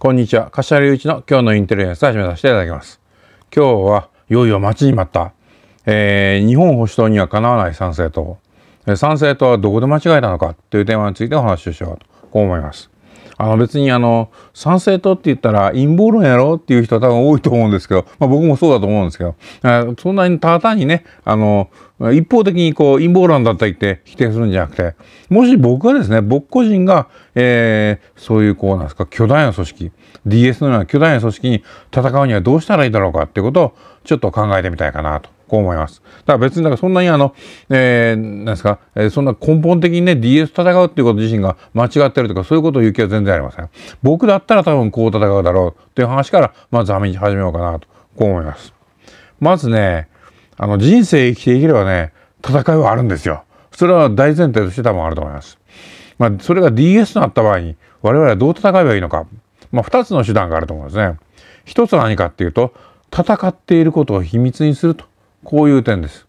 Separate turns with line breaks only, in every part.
こんにちは。柏隆一の今日のインテリジェンスを始めさせていただきます。今日はいよいよ待ちに待った、えー、日本保守党にはかなわない参政党、参政党はどこで間違えたのかというテーマについてお話をしようと、こう思います。あの別にあの賛成党って言ったら陰謀論やろっていう人は多分多いと思うんですけど、まあ、僕もそうだと思うんですけどそんなにただ単にねあの一方的にこう陰謀論だったりって否定するんじゃなくてもし僕がですね僕個人が、えー、そういうこうなんですか巨大な組織 DS のような巨大な組織に戦うにはどうしたらいいだろうかっていうことをちょっと考えてみたいかなとこう思います。だから別にんかそんなにあの、えー、ですか、えー、そんな根本的にね、DS 戦うっていうこと自身が間違ってるとか、そういうことを言う気は全然ありません。僕だったら多分こう戦うだろうっていう話から、まず編み始めようかなと、こう思います。まずね、あの、人生生きていければね、戦いはあるんですよ。それは大前提として多分あると思います。まあ、それが DS となった場合に、我々はどう戦えばいいのか。まあ、2つの手段があると思うんですね。一つは何かっていうと、戦っていることを秘密にするとこういう点です。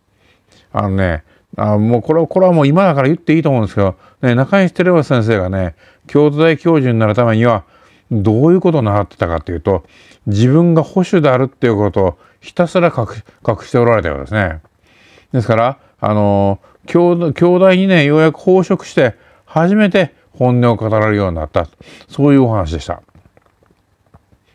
あのねあもうこれこれはもう今だから言っていいと思うんですけど、ね、中西照夫先生がね京都大教授になるためにはどういうことを習ってたかというと自分が保守であるっていうことをひたすら隠しておられたようですね。ですからあの兄弟にねようやく飽食して初めて本音を語られるようになったそういうお話でした。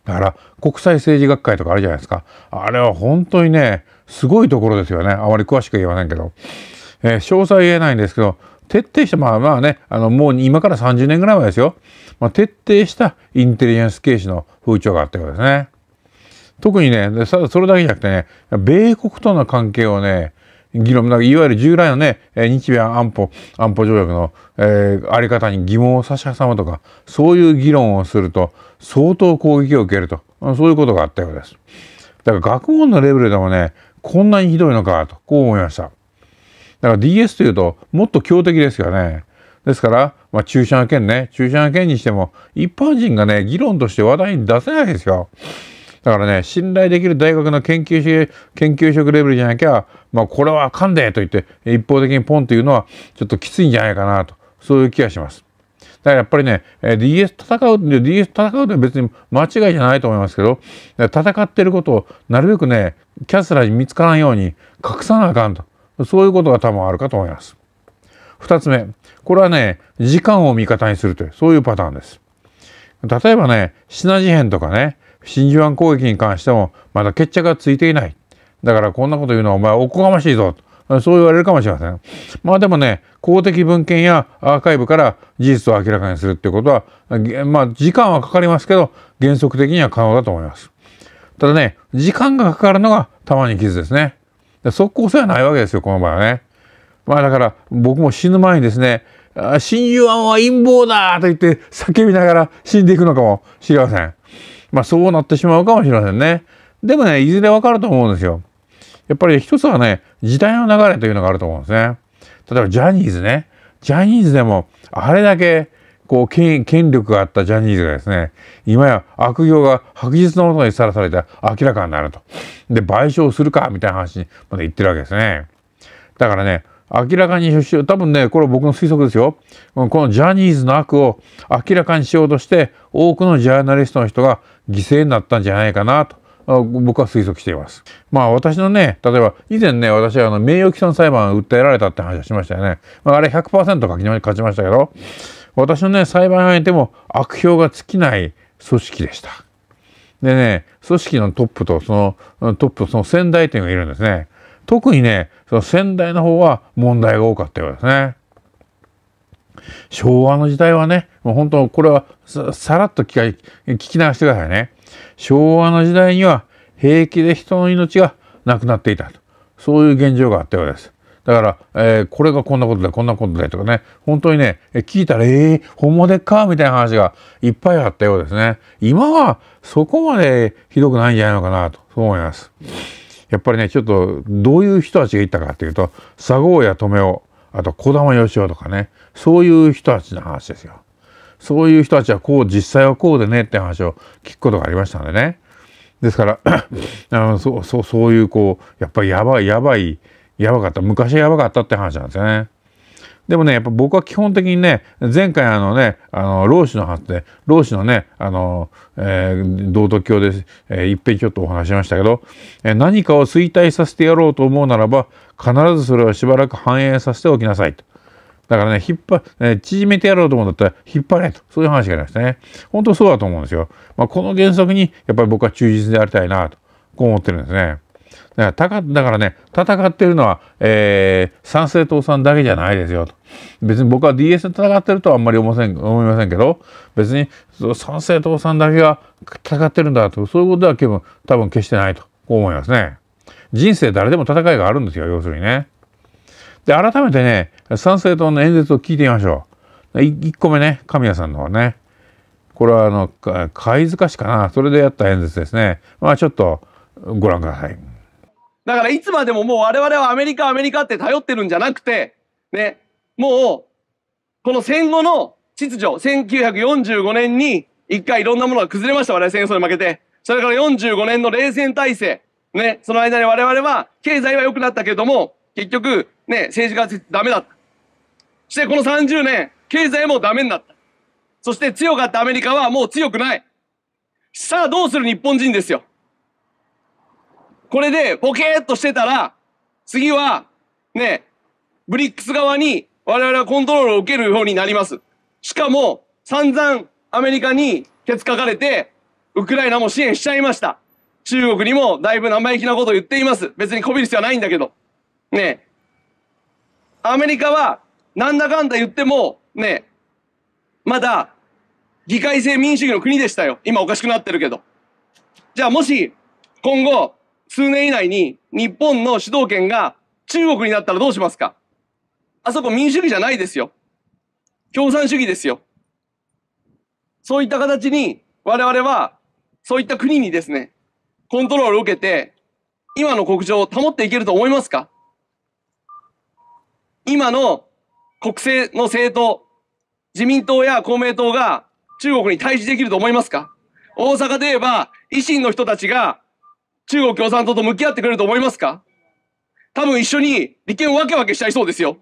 だから国際政治学会とかあるじゃないですか。あれは本当にね、すごいところですよね。あまり詳しく言わないけど。えー、詳細言えないんですけど、徹底した、まあまあね、あの、もう今から30年ぐらい前ですよ。まあ、徹底したインテリジェンス形式の風潮があったようですね。特にね、それだけじゃなくてね、米国との関係をね、議論、いわゆる従来のね、日米安保、安保条約の、えー、あり方に疑問を差し挟むとか、そういう議論をすると、相当攻撃を受けると、そういうことがあったようです。だから学問のレベルでもね、こんなにひどいのか、と、こう思いました。だから DS というと、もっと強敵ですよね。ですから、まあ、注射の件ね、注射の件にしても、一般人がね、議論として話題に出せないですよ。だからね、信頼できる大学の研究研究職レベルじゃなきゃ、まあ、これはあかんでと言って、一方的にポンというのは、ちょっときついんじゃないかなと、そういう気がします。だからやっぱりね、DS 戦うって、DS 戦うって別に間違いじゃないと思いますけど、戦ってることをなるべくね、キャスラーに見つからんように隠さなあかんと、そういうことが多分あるかと思います。2つ目、これはね、時間を味方にするという、そういうパターンです。例えばね、シナジ編とかね、真珠湾攻撃に関してもまだ決着がついていないだからこんなこと言うのはお前おこがましいぞそう言われるかもしれませんまあでもね公的文献やアーカイブから事実を明らかにするっていうことはまあ時間はかかりますけど原則的には可能だと思いますただね時間がかかるのがたまに傷ですね即効性はないわけですよこの場合はねまあだから僕も死ぬ前にですね真珠湾は陰謀だと言って叫びながら死んでいくのかもしれません。まあ、そうなってしまうかもしれませんね。でもね、いずれわかると思うんですよ。やっぱり一つはね、時代の流れというのがあると思うんですね。例えばジャニーズね。ジャニーズでも、あれだけ、こう権、権力があったジャニーズがですね、今や悪行が白日のもとにさらされて明らかになると。で、賠償するか、みたいな話にまで言ってるわけですね。だからね、明らかにしよう。多分ね、これ僕の推測ですよ。このジャニーズの悪を明らかにしようとして、多くのジャーナリストの人が犠牲になったんじゃないかなと僕は推測しています。まあ私のね、例えば以前ね、私はあの名誉毀損裁判を訴えられたって話をしましたよね。まあ、あれ100%勝ちましたけど、私のね、裁判員手も悪評が尽きない組織でした。でね、組織のトップとそのトップとその先代というのがいるんですね。特にね、その先代の方は問題が多かったようですね。昭和の時代はね、もう本当、これはさらっと聞聞き流してくださいね。昭和の時代には平気で人の命がなくなっていたと。そういう現状があったようです。だから、えー、これがこんなことで、こんなことでとかね、本当にね、聞いたら、えー、ほんまでっかみたいな話がいっぱいあったようですね。今はそこまでひどくないんじゃないのかなと、そう思います。やっぱりね、ちょっとどういう人たちがいたかっていうと、佐合や留夫、あと児玉義雄とかねそういう人たちの話ですよ。そういう人たちはこう実際はこうでねって話を聞くことがありましたんでね。ですから あのそそそういうこうやっぱりやばいやばいやばかった昔はやばかったって話なんですよね。でもね、やっぱ僕は基本的にね、前回あのね、あの、老子の発展、老子のね、あの、えー、道徳教で、えー、一遍ちょっとお話しましたけど、えー、何かを衰退させてやろうと思うならば、必ずそれをしばらく反映させておきなさいと。だからね、引っ張、えー、縮めてやろうと思うんだったら、引っ張れと。そういう話がありましたね。本当そうだと思うんですよ。まあ、この原則に、やっぱり僕は忠実でありたいなと、こう思ってるんですね。だからだからね戦ってるのは、えー、参政党さんだけじゃないですよと別に僕は DS で戦ってるとはあんまり思せん思いませんけど別に参政党さんだけが戦ってるんだとそういうことは多分多分決してないとこう思いますね。人生誰でも戦いがあるんですよ要するにね。で改めてね参政党の演説を聞いてみましょう。1個目ね神谷さんのはね。これはあの貝塚市かなそれでやった演説ですね。まあちょっとご覧ください。
だからいつまでももう我々はアメリカアメリカって頼ってるんじゃなくて、ね、もう、この戦後の秩序、1945年に一回いろんなものが崩れました、我々戦争に負けて。それから45年の冷戦体制、ね、その間に我々は経済は良くなったけれども、結局、ね、政治家はダメだった。そしてこの30年、経済もダメになった。そして強かったアメリカはもう強くない。さあどうする日本人ですよ。これでボケーっとしてたら、次は、ね、ブリックス側に我々はコントロールを受けるようになります。しかも、散々アメリカにケツかかれて、ウクライナも支援しちゃいました。中国にもだいぶ生意気なことを言っています。別にこびる必要はないんだけど。ねアメリカは、なんだかんだ言っても、ねまだ、議会制民主主義の国でしたよ。今おかしくなってるけど。じゃあもし、今後、数年以内に日本の主導権が中国になったらどうしますかあそこ民主主義じゃないですよ。共産主義ですよ。そういった形に我々はそういった国にですね、コントロールを受けて今の国情を保っていけると思いますか今の国政の政党、自民党や公明党が中国に対峙できると思いますか大阪で言えば維新の人たちが中国共産党と向き合ってくれると思いますか多分一緒に利権をわけわけしちゃいそうですよ。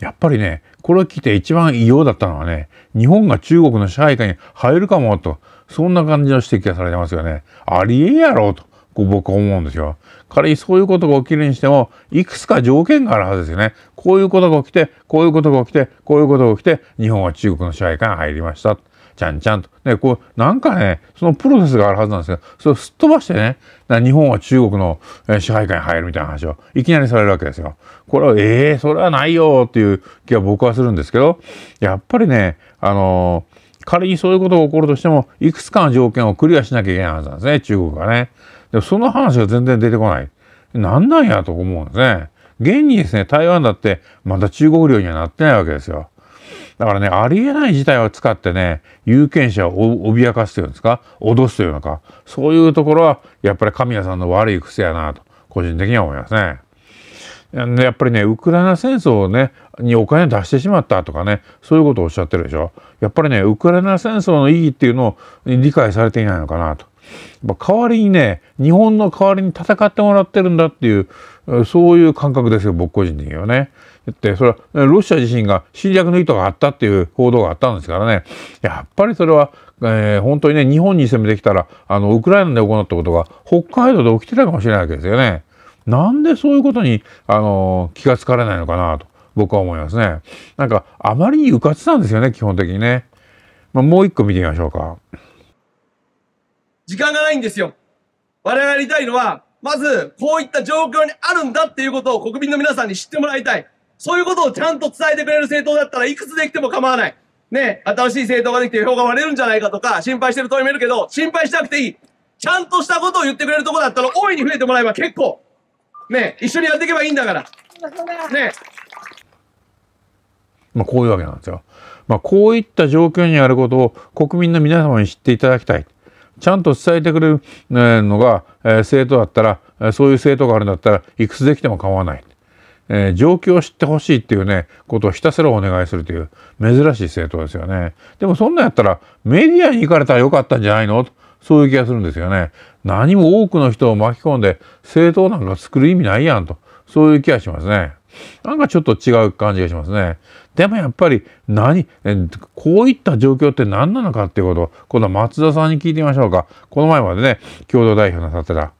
やっぱりね、これを聞いて一番異様だったのはね、日本が中国の支配下に入るかもと、そんな感じの指摘がされてますよね。ありえやろと、こう僕は思うんですよ。仮にそういうことが起きるにしても、いくつか条件があるはずですよね。こういうことが起きて、こういうことが起きて、こういうことが起きて、日本は中国の支配下に入りました。ちゃんちゃんと。ね、こう、なんかね、そのプロセスがあるはずなんですけど、それをすっ飛ばしてね、日本は中国の支配下に入るみたいな話をいきなりされるわけですよ。これは、ええー、それはないよっていう気は僕はするんですけど、やっぱりね、あの仮にそういうことが起こるとしても、いくつかの条件をクリアしなきゃいけないはずなんですね、中国がね。でもその話が全然出てこない。なんなんやと思うんですね。現にですね、台湾だってまだ中国領にはなってないわけですよ。だからね、ありえない事態を使ってね、有権者を脅かすというんですか、脅すというのか、そういうところは、やっぱり神谷さんの悪い癖やなと、個人的には思いますね。やっぱりね、ウクライナ戦争をね、にお金を出してしまったとかね、そういうことをおっしゃってるでしょ。やっぱりね、ウクライナ戦争の意義っていうのを理解されていないのかなと。代わりにね、日本の代わりに戦ってもらってるんだっていう、そういう感覚ですよ僕個人的にはね。ってそれはロシア自身が侵略の意図があったっていう報道があったんですからねやっぱりそれは、えー、本当にね日本に攻めてきたらあのウクライナで行ったことが北海道で起きてたかもしれないわけですよね。なんでそういうことにあの気が付かれないのかなと僕は思いますね。なんかあまりにうかつなんですよね基本的にね。まあ、もう一個見てみましょうか。
時間がないんですよ。我々やりたいのはまず、こういった状況にあるんだっていうことを国民の皆さんに知ってもらいたい。そういうことをちゃんと伝えてくれる政党だったらいくつできても構わない。ね、新しい政党ができて票が割れるんじゃないかとか、心配してる党もいるけど、心配しなくていい。ちゃんとしたことを言ってくれるとこだったら、大いに増えてもらえば結構。ね、一緒にやっていけばいいんだから。
ね。
まあ、こういうわけなんですよ。まあ、こういった状況にあることを国民の皆様に知っていただきたい。ちゃんと伝えてくれるのが、え生徒だったらそういう生徒があるんだったらいくつできても構わない、えー、状況を知ってほしいっていうねことをひたすらお願いするという珍しい生徒ですよねでもそんなんやったらメディアに行かれたらよかったんじゃないのと、そういう気がするんですよね何も多くの人を巻き込んで政党なんか作る意味ないやんとそういう気がしますね。なんかちょっと違う感じがしますね。でもやっぱり何、こういった状況って何なのかっていうことを、今度は松田さんに聞いてみましょうか。この前までね、共同代表なさってた。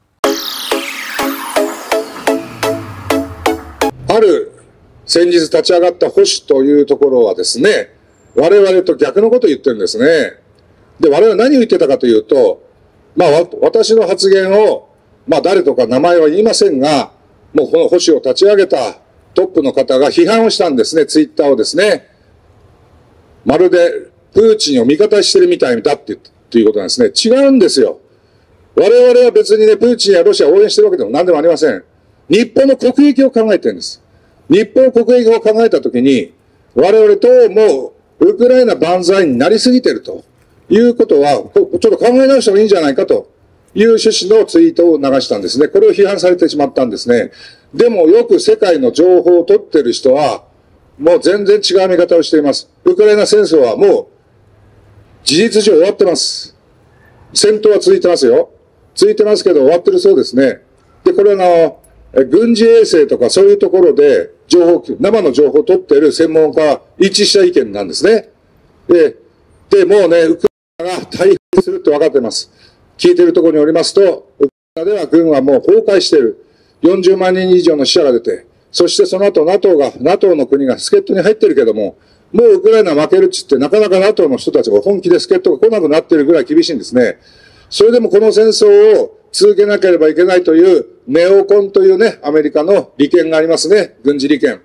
ある先日立ち上がった保守というところはですね、我々と逆のことを言ってるんですね。で、我々は何を言ってたかというと、まあ、私の発言を、まあ、誰とか名前は言いませんが、もうこの保守を立ち上げたトップの方が批判をしたんですね、ツイッターをですね。まるでプーチンを味方してるみたいだってってということなんですね。違うんですよ。我々は別にね、プーチンやロシアを応援してるわけでも何でもありません。日本の国益を考えてるんです。日本国益を考えたときに、我々ともう、ウクライナ万歳になりすぎてるということは、ちょっと考え直してもいいんじゃないかという趣旨のツイートを流したんですね。これを批判されてしまったんですね。でもよく世界の情報を取ってる人は、もう全然違う見方をしています。ウクライナ戦争はもう、事実上終わってます。戦闘は続いてますよ。続いてますけど終わってるそうですね。で、これあの、軍事衛星とかそういうところで情報、生の情報を取っている専門家は一致した意見なんですね。で、で、もうね、ウクライナが大敗するって分かってます。聞いてるところによりますと、ウクライナでは軍はもう崩壊している。40万人以上の死者が出て、そしてその後 NATO が、NATO の国が助っ人に入ってるけども、もうウクライナ負けるっつって、なかなか NATO の人たちが本気で助っ人が来なくなってるぐらい厳しいんですね。それでもこの戦争を続けなければいけないという、ネオコンというね、アメリカの利権がありますね。軍事利権。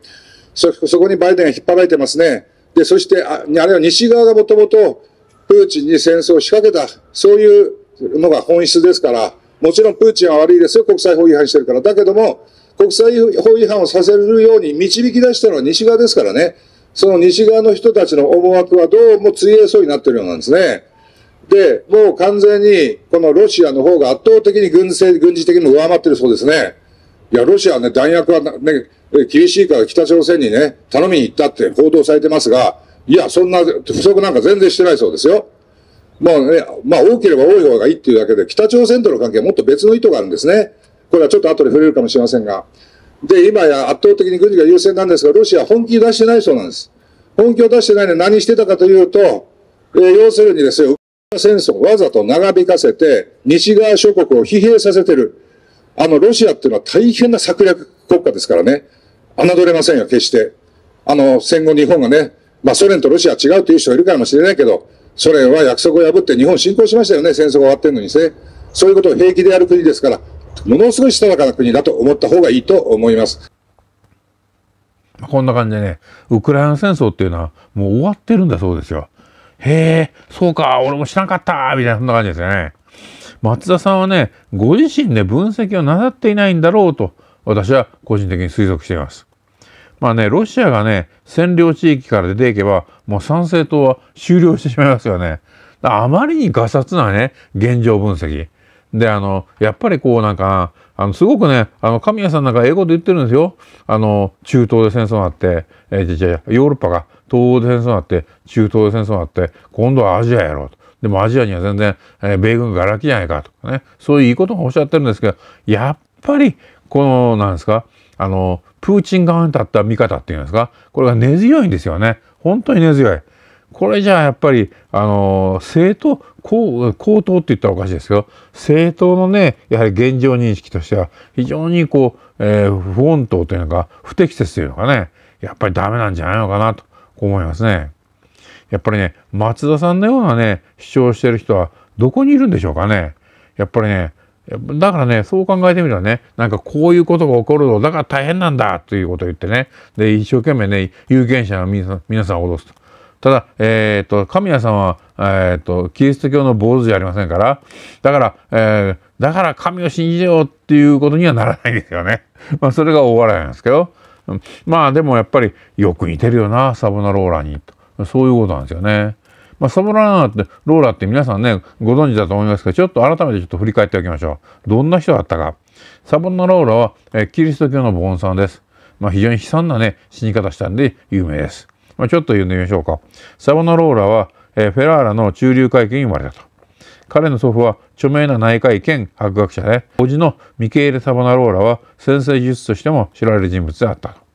そ、そこにバイデンが引っ張られてますね。で、そして、ああれは西側がもともと、プーチンに戦争を仕掛けた、そういうのが本質ですから、もちろんプーチンは悪いですよ。国際法違反してるから。だけども、国際法違反をさせるように導き出したのは西側ですからね。その西側の人たちの思惑はどうもついえそうになってるようなんですね。で、もう完全にこのロシアの方が圧倒的に軍事軍事的にも上回ってるそうですね。いや、ロシアはね、弾薬はね、厳しいから北朝鮮にね、頼みに行ったって報道されてますが、いや、そんな不足なんか全然してないそうですよ。まあね、まあ多ければ多い方がいいっていうだけで、北朝鮮との関係はもっと別の意図があるんですね。これはちょっと後で触れるかもしれませんが。で、今や圧倒的に軍事が優先なんですが、ロシアは本気出してないそうなんです。本気を出してないのは何してたかというと、えー、要するにですよ、ウクライナ戦争をわざと長引かせて、西側諸国を疲弊させてる。あの、ロシアっていうのは大変な策略国家ですからね。侮れませんよ、決して。あの、戦後日本がね、まあソ連とロシアは違うという人がいるかもしれないけど、ソ連は約束を破って日本侵攻しましたよね、戦争が終わってるのにでそういうことを平気でやる国ですから、ものすごいしたたかな国だと思った方がいいと思います。
こんな感じでね、ウクライナ戦争っていうのはもう終わってるんだそうですよ。へえ、そうか、俺も知らんかった、みたいな、そんな感じですよね。松田さんはね、ご自身で分析をなさっていないんだろうと、私は個人的に推測しています。まあね、ロシアがね、占領地域から出ていけば、もう参政党は終了してしまいますよね。あまりにガサツなね、現状分析。で、あの、やっぱりこうなんか、あの、すごくね、あの、神谷さんなんか英語で言ってるんですよ。あの、中東で戦争があって、えー、じゃヨーロッパが東欧で戦争があって、中東で戦争があって、今度はアジアやろうと。でもアジアには全然、えー、米軍がらきじゃないかとかね、そういういいこともおっしゃってるんですけど、やっぱり、この、なんですか、あの、プーチン側に立った見方っていうんですかこれが根強いんですよね本当に根強い。これじゃあやっぱり、あの政党高公党って言ったらおかしいですけど政党のねやはり現状認識としては非常にこう、えー、不穏当というのか不適切というのかねやっぱりダメなんじゃないのかなと思いますね。やっぱりね松田さんのようなね主張してる人はどこにいるんでしょうかね。やっぱりねだからね、そう考えてみればね、なんかこういうことが起こるの、だから大変なんだということを言ってね、で、一生懸命ね、有権者の皆さんを脅すと。ただ、えっ、と、神谷さんは、えっ、と、キリスト教の坊主じゃありませんから、だから、えー、だから神を信じようっていうことにはならないですよね。まあ、それが大笑いなんですけど、まあ、でもやっぱり、よく似てるよな、サボナローラに、と。そういうことなんですよね。まあ、サボラーナって、ローラって皆さんね、ご存知だと思いますけど、ちょっと改めてちょっと振り返っておきましょう。どんな人だったか。サボナローラは、えキリスト教のボーンさんです。まあ、非常に悲惨なね、死に方したんで有名です。まあ、ちょっと読んでみましょうか。サボナローラは、えフェラーラの中流階級に生まれたと。彼の祖父は著名な内科医兼博学者で、叔父のミケール・サボナローラは先生術師としても知られる人物であったと。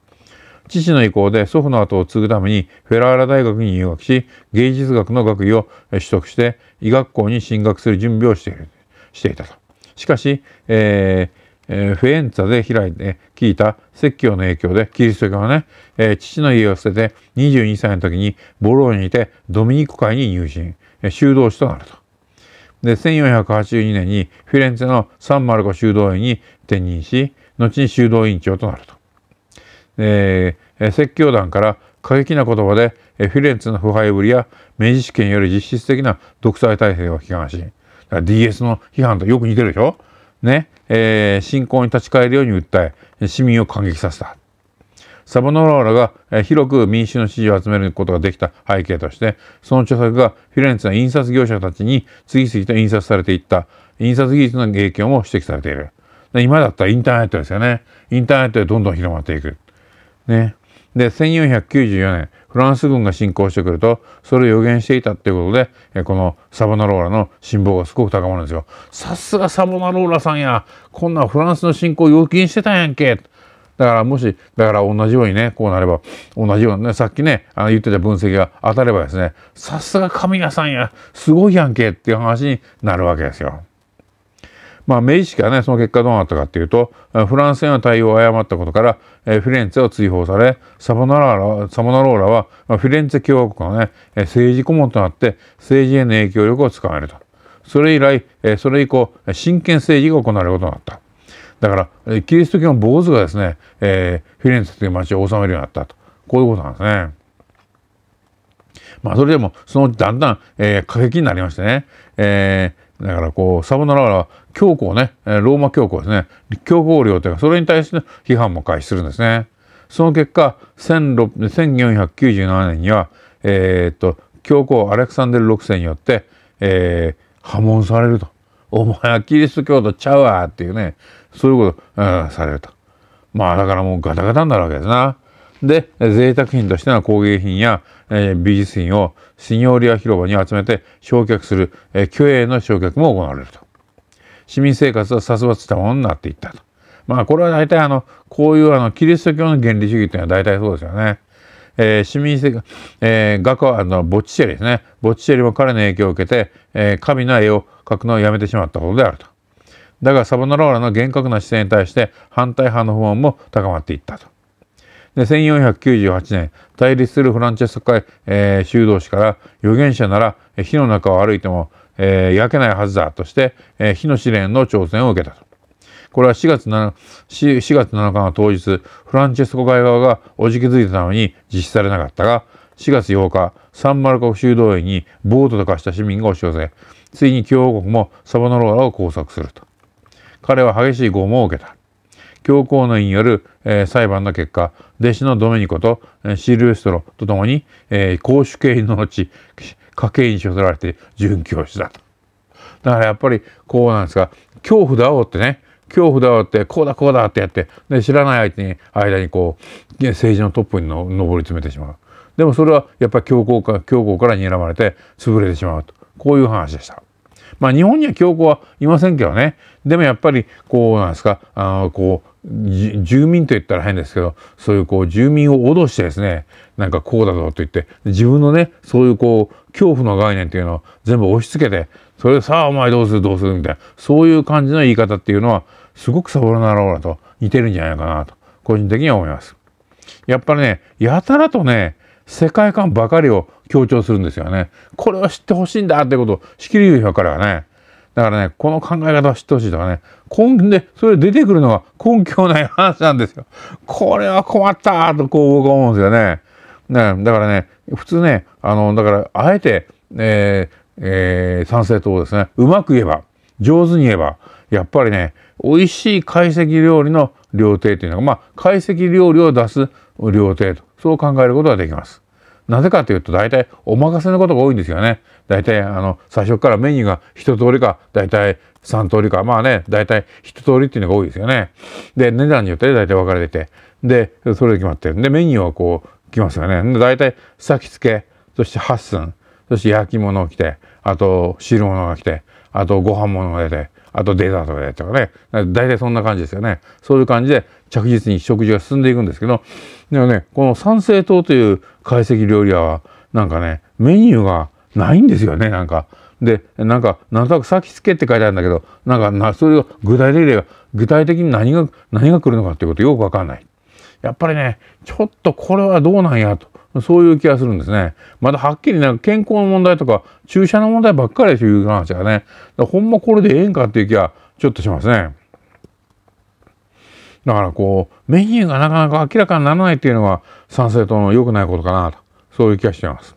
父の意向で祖父の後を継ぐためにフェラーラ大学に入学し、芸術学の学位を取得して、医学校に進学する準備をしているしていたと。しかし、えーえー、フエンツァで開いて聞いた説教の影響でキリスト教はね、えー、父の家を捨てて22歳の時にボローニにてドミニク会に入信、修道士となると。で1482年にフィレンツェのサンマルコ修道院に転任し後に修道院長となると。えー、説教団から過激な言葉でフィレンツの腐敗ぶりや明治試験より実質的な独裁体制を批判し、DS の批判とよく似てるでしょね、えー、信仰に立ち返るように訴え、市民を感激させた。サバノローラが広く民衆の支持を集めることができた背景として、その著作がフィレンツの印刷業者たちに次々と印刷されていった、印刷技術の影響も指摘されている。今だったらインターネットですよね。インターネットでどんどん広まっていく。ね。で、1494年、フランス軍が侵攻してくると、それを予言していたっていうことで、えこのサボナローラの辛抱がすごく高まるんですよ。さすがサボナローラさんや、こんなフランスの侵攻を要求してたんやんけ。だからもし、だから同じようにね、こうなれば、同じようなね、さっきね、あの言ってた分析が当たればですね、さすが神谷さんや、すごいやんけっていう話になるわけですよ。まあ、明治はねその結果どうなったかっていうとフランスへの対応を誤ったことから、えフィレンツェを追放されサボナラサボナローラは、まフィレンツェ共和国のね政治顧問となって政治への影響力をつかめるとそれ以来、えそれ以降真剣政治が行われることになった。だからキリスト教の坊主がですね、えー、フィレンツェという町を治めるようになったとこういうことなんですね。まあそれでもそのうちだんだん、えー、過激になりましてね、えー、だからこうサボナラは教皇ね、ローマ教皇ですね、教皇領というか、それに対しての批判も開始するんですね。その結果、1497年には、えー、っと、教皇アレクサンデル6世によって、えー、破門されると。お前はキリスト教徒ちゃうわっていうね、そういうこと、うん、されると。まあだからもうガタガタになるわけですな。で、贅沢品としての工芸品や、えー、美術品をシニョーリア広場に集めて焼却する、えー、虚栄の焼却も行われると。市民生活を殺伐したものになっていったと。まあこれは大体あのこういうあのキリスト教の原理主義というのは大体そうですよね。えー、市民生活、えー、画家はあのボッチシェリですね。ボッチシェリも彼の影響を受けて、えー、神の絵を描くのをやめてしまったことであると。だがサボナローラの厳格な姿勢に対して反対派の不満も高まっていったと。で1498年対立するフランチェスコ会、えー、修道士から預言者なら火の中を歩いてもえー、焼けないはずだとして、えー、火の試練の挑戦を受けたと。これは4月 ,4 4月7日の当日、フランチェスコ会側がおじけづいたたのに実施されなかったが、4月8日、サンマルコ修道院に暴徒と化した市民が押し寄せ、ついに共和国もサバノローラを拘束すると。彼は激しい拷問を受けた。教皇の院による、えー、裁判の結果、弟子のドメニコと、ー、シルベストロと共に、えー、公主刑の後、家計にしょられて殉教したと。だからやっぱりこうなんですが恐怖だおってね恐怖だよってこうだこうだってやってで知らない相手に間にこう政治のトップにの上り詰めてしまうでもそれはやっぱり強硬か強硬から睨まれて潰れてしまうとこういう話でした。まあ日本には強硬はいませんけどねでもやっぱりこうなんですかあのこう住民と言ったら変ですけどそういうこう住民を脅してですねなんかこうだぞと言って自分のねそういうこう恐怖の概念っていうのは全部押し付けてそれさあお前どうするどうするみたいなそういう感じの言い方っていうのはすごくサボラなろうなと似てるんじゃないかなと個人的には思います。やっぱりねやたらとね世界観ばかりを強調するんですよね。これを知ってほしいんだってことをしきり言うからはね。だからね、この考え方を知ってほしいとかね、根で、それ出てくるのが根拠ない話なんですよ。これは困ったとこう僕は思うんですよね。ね、だからね普通ねあのだからあえて、えーえー、参党ですねうまく言えば上手に言えばやっぱりね美味しい懐石料理の料亭というのがまあ懐石料理を出す料亭とそう考えることができます。なぜかというと大体お任せのことが多いんですよね。大体あの最初からメニューが一通りか大体3通りかまあね大体一通りっていうのが多いですよね。で値段によって大体分かれててでそれで決まってるんでメニューはこうきますよね。大体先付け、そして八寸、そして焼き物を着て、あと汁物が来て、あとご飯物が出て、あとデザートが出てとかね、大体そんな感じですよね。そういう感じで着実に食事が進んでいくんですけど、でもね、この三星島という懐石料理屋は、なんかね、メニューがないんですよね、なんか。で、なんか、なんとなく先付けって書いてあるんだけど、なんかな、それを具体的に、具体的に何が、何が来るのかっていうことよくわかんない。やっぱりね、ちょっとこれはどうなんやと。そういう気がするんですね。まだはっきりなんか健康の問題とか注射の問題ばっかりという話がね、ほんまこれでええんかっていう気はちょっとしますね。だからこう、メニューがなかなか明らかにならないっていうのは賛成党の良くないことかなと、そういう気がしています。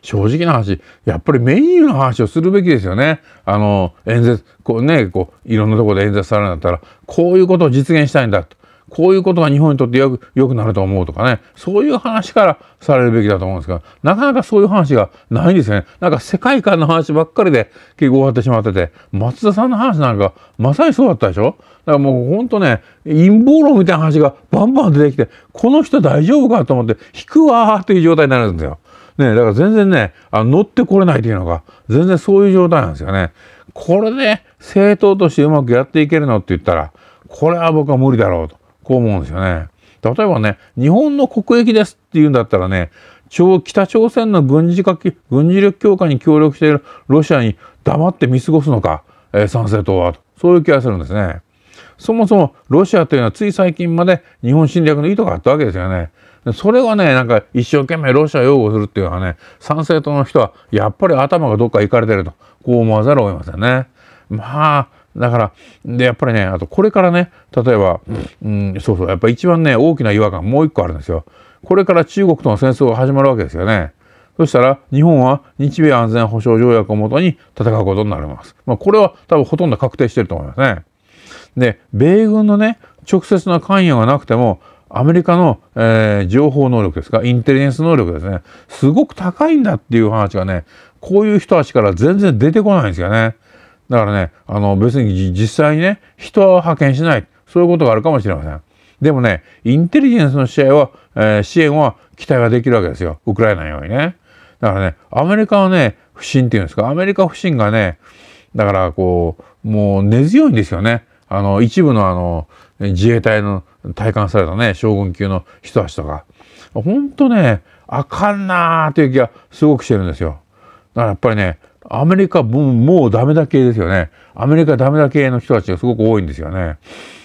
正直な話、やっぱりメニューの話をするべきですよね。あの、演説、こうね、こう、いろんなところで演説されるんだったら、こういうことを実現したいんだと。こういうことが日本にとってよくよくなると思うとかねそういう話からされるべきだと思うんですがなかなかそういう話がないんですよねなんか世界観の話ばっかりで結構終わってしまってて松田さんの話なんかまさにそうだったでしょだからもうほんとね陰謀論みたいな話がバンバン出てきてこの人大丈夫かと思って引くわーっていう状態になるんですよ。ね、だから全然ねあ乗ってこれないというのが全然そういう状態なんですよね。これで、ね、政党としてうまくやっていけるのって言ったらこれは僕は無理だろうと。こう思うんですよね。例えばね、日本の国益ですっていうんだったらね、北朝鮮の軍事化、軍事力強化に協力しているロシアに黙って見過ごすのか、えー、参政党はと、そういう気がするんですね。そもそもロシアというのはつい最近まで日本侵略の意図があったわけですよね。それがね、なんか一生懸命ロシア擁護するっていうのはね、参政党の人はやっぱり頭がどっか行かれてると、こう思わざるを得ませんね。まあ、だから、で、やっぱりね、あとこれからね、例えば、うん、そうそう、やっぱ一番ね、大きな違和感もう一個あるんですよ。これから中国との戦争が始まるわけですよね。そしたら日本は日米安全保障条約をもとに戦うことになります。まあ、これは多分ほとんど確定してると思いますね。で、米軍のね、直接の関与がなくても、アメリカの、えー、情報能力ですか、インテリジェンス能力ですね、すごく高いんだっていう話がね、こういう人たちから全然出てこないんですよね。だからね、あの別に実際にね、人は派遣しない。そういうことがあるかもしれません。でもね、インテリジェンスの試合は、えー、支援は期待ができるわけですよ。ウクライナのようにね。だからね、アメリカはね、不信っていうんですか、アメリカ不信がね、だからこう、もう根強いんですよね。あの、一部のあの、自衛隊の体感されたね、将軍級の人たちとか。ほんとね、あかんなーという気がすごくしてるんですよ。だからやっぱりね、アメリカももうダメだ系ですよね。アメリカダメだ系の人たちがすごく多いんですよね。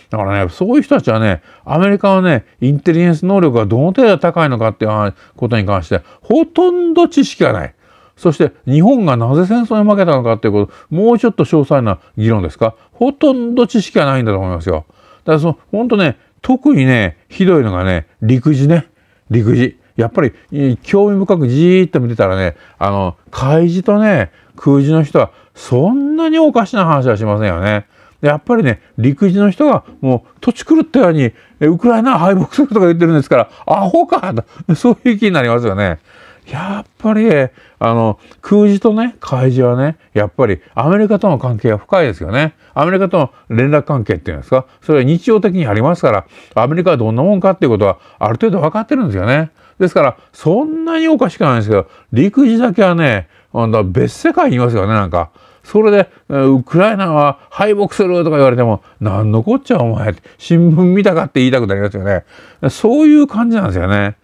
だからね、そういう人たちはね、アメリカはね、インテリジェンス能力がどの程度高いのかっていうことに関して、ほとんど知識がない。そして日本がなぜ戦争に負けたのかっていうこと、もうちょっと詳細な議論ですか。ほとんど知識がないんだと思いますよ。だからその、ほんとね、特にね、ひどいのがね、陸自ね。陸自。やっぱり興味深くじーっと見てたらねあの開示とね空示の人はそんなにおかしな話はしませんよね。やっぱりね陸自の人がもう土地狂ったようにウクライナ敗北するとか言ってるんですからアホかとそういう気になりますよね。やっぱりあの空自とね海自はねやっぱりアメリカとの関係が深いですよね。アメリカとの連絡関係っていうんですかそれは日常的にありますからアメリカはどんなもんかっていうことはある程度分かってるんですよね。ですからそんなにおかしくないんですけど陸自だけはねあの別世界にいますよねなんか。それでウクライナは敗北するとか言われてもなんのこっちゃお前新聞見たかって言いたくなりますよねそういう感じなんですよね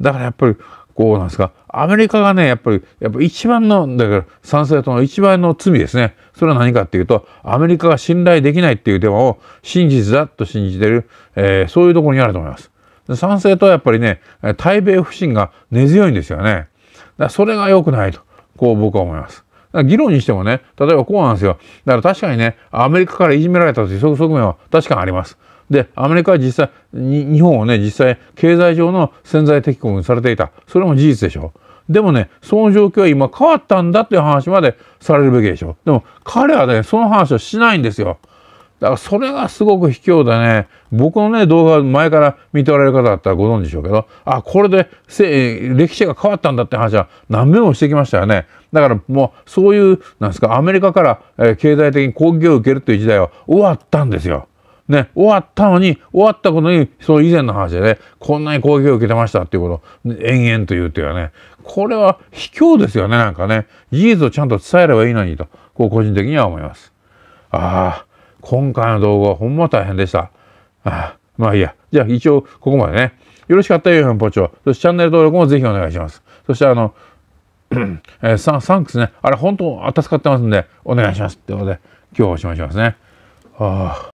だからやっぱりこうなんですかアメリカがねやっぱりやっぱ一番のだから賛成党の一番の罪ですねそれは何かっていうとアメリカが信頼できないっていうテーマを真実だと信じてる、えー、そういうところにあると思います。賛成とはやっぱりね対米不信が根強いんですよね。だそれが良くないとこう僕は思います。議論にしてもね例えばこうなんですよだから確かにねアメリカからいじめられたという側面は確かにあります。でアメリカは実際日本をね実際経済上の潜在的国にされていたそれも事実でしょう。でもねその状況は今変わったんだという話までされるべきでしょう。でも彼はねその話をしないんですよだからそれがすごく卑怯だね。僕のね、動画前から見ておられる方だったらご存知でしょうけど、あ、これで歴史が変わったんだって話は何遍もしてきましたよね。だからもうそういう、なんですか、アメリカから、えー、経済的に攻撃を受けるという時代は終わったんですよ。ね、終わったのに、終わったことに、その以前の話でね、こんなに攻撃を受けてましたっていうことを延々と言うというね、これは卑怯ですよね、なんかね。事実をちゃんと伝えればいいのにと、こう個人的には思います。ああ。今回の動画はほんま大変でした。ああまあいいや。じゃあ一応ここまでね。よろしかったよ、ヘポチョ。そしてチャンネル登録もぜひお願いします。そしてあの、えー、ササンクスね。あれ本当助かってますんで、お願いします。ってことで、今日はおしまいしますね。ああ。